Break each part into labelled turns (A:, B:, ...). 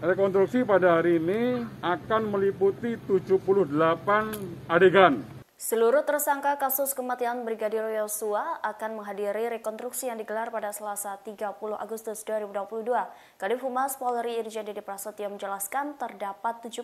A: Rekonstruksi pada hari ini akan meliputi 78 adegan.
B: Seluruh tersangka kasus kematian Brigadir Yosua akan menghadiri rekonstruksi yang digelar pada Selasa 30 Agustus 2022. Kadif Humas Polri Irjen Didi Prasetyo menjelaskan terdapat 78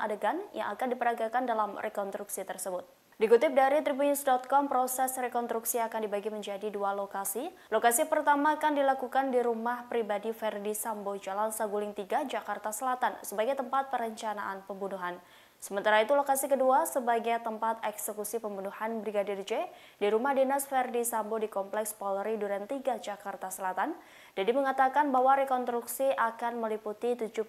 B: adegan yang akan diperagakan dalam rekonstruksi tersebut. Dikutip dari tribunews.com, proses rekonstruksi akan dibagi menjadi dua lokasi. Lokasi pertama akan dilakukan di rumah pribadi Ferdi Sambo Jalan Saguling 3, Jakarta Selatan sebagai tempat perencanaan pembunuhan. Sementara itu lokasi kedua sebagai tempat eksekusi pembunuhan Brigadir J di rumah dinas Ferdi Sambo di Kompleks Polri Duren 3, Jakarta Selatan. Dedi mengatakan bahwa rekonstruksi akan meliputi 78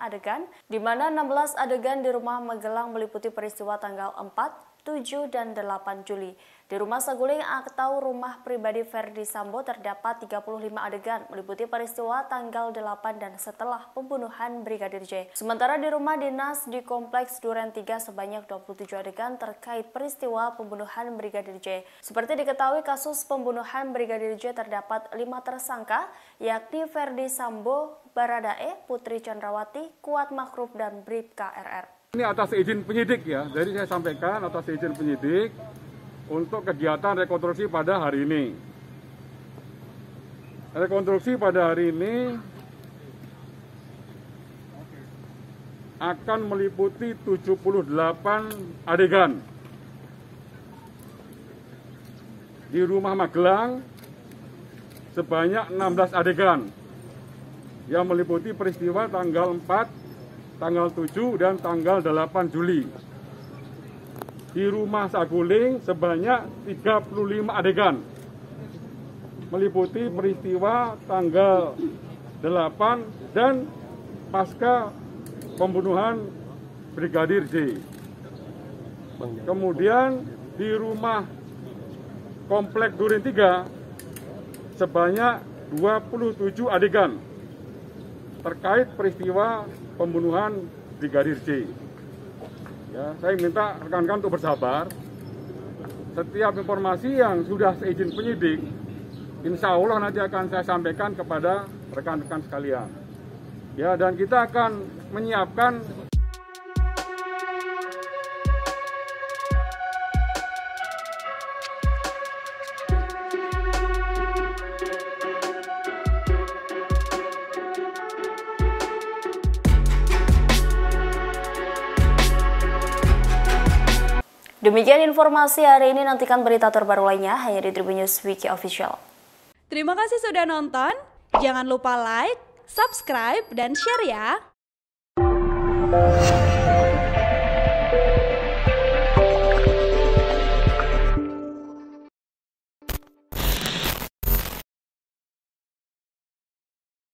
B: adegan, di mana 16 adegan di rumah Megelang meliputi peristiwa tanggal 4, 7, dan 8 Juli. Di rumah Saguling atau rumah pribadi Verdi Sambo terdapat 35 adegan meliputi peristiwa tanggal 8 dan setelah pembunuhan Brigadir J. Sementara di rumah dinas di Kompleks Duren 3 sebanyak 27 adegan terkait peristiwa pembunuhan Brigadir J. Seperti diketahui kasus pembunuhan Brigadir J terdapat 5 tersangka yakni Verdi Sambo, Baradae, Putri Chandrawati, Kuat Makhruf, dan Brip KRR
A: Ini atas izin penyidik ya, jadi saya sampaikan atas izin penyidik untuk kegiatan rekonstruksi pada hari ini. Rekonstruksi pada hari ini akan meliputi 78 adegan di rumah Magelang sebanyak 16 adegan yang meliputi peristiwa tanggal 4, tanggal 7, dan tanggal 8 Juli. Di rumah Saguling sebanyak 35 adegan meliputi peristiwa tanggal 8 dan pasca pembunuhan Brigadir J. Kemudian di rumah Komplek Durin 3 sebanyak 27 adegan terkait peristiwa pembunuhan Brigadir J. Ya, saya minta rekan-rekan untuk bersabar. Setiap informasi yang sudah seizin penyidik, insya Allah nanti akan saya sampaikan kepada rekan-rekan sekalian. Ya, dan kita akan menyiapkan
B: Demikian informasi hari ini, nantikan berita terbaru lainnya hanya di Tribun News Wiki Official. Terima kasih sudah nonton, jangan lupa like, subscribe, dan share ya!